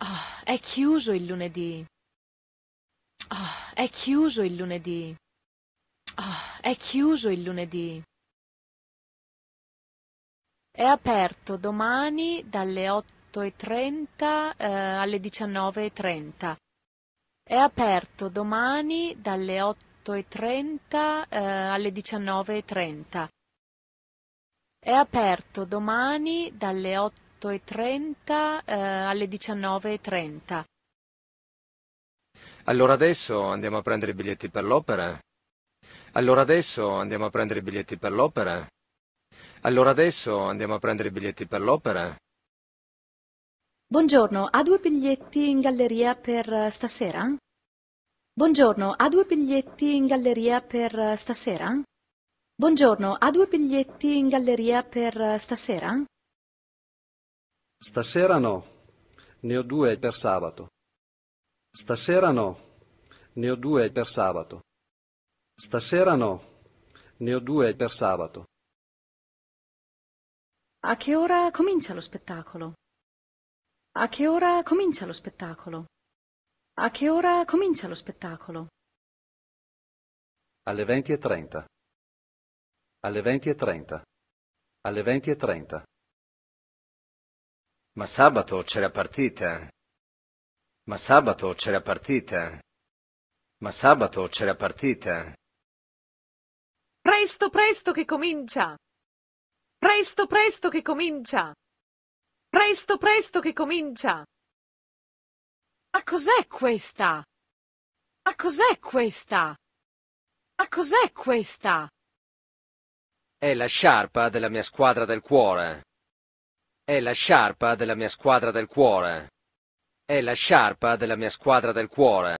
Oh, è chiuso il lunedì. Oh, è chiuso il lunedì. Oh, è chiuso il lunedì. È aperto domani dalle 8.30 eh, alle 19.30. È aperto domani dalle 8.30 eh, alle 19.30. È aperto domani dalle 8.30 18.30 eh, alle 19.30. Allora adesso andiamo a prendere i biglietti per l'opera. Allora adesso andiamo a prendere i biglietti per l'opera. Allora adesso andiamo a prendere i biglietti per l'opera. Buongiorno, ha due biglietti in galleria per eh, stasera? Buongiorno, ha due biglietti in galleria per eh, stasera? Buongiorno, ha due biglietti in galleria per eh, stasera? Stasera no, ne ho due per sabato. Stasera no, ne ho due per sabato. Stasera no, ne ho due per sabato. A che ora comincia lo spettacolo? A che ora comincia lo spettacolo? A che ora comincia lo spettacolo? Alle 20.30. Alle 20.30. Alle 20.30. Ma sabato c'era partita. Ma sabato c'era partita. Ma sabato c'era partita. Presto, presto che comincia. Presto, presto che comincia. Presto, presto che comincia. Ma cos'è questa? Ma cos'è questa? Ma cos'è questa? È la sciarpa della mia squadra del cuore. È la sciarpa della mia squadra del cuore. È la sciarpa della mia squadra del cuore.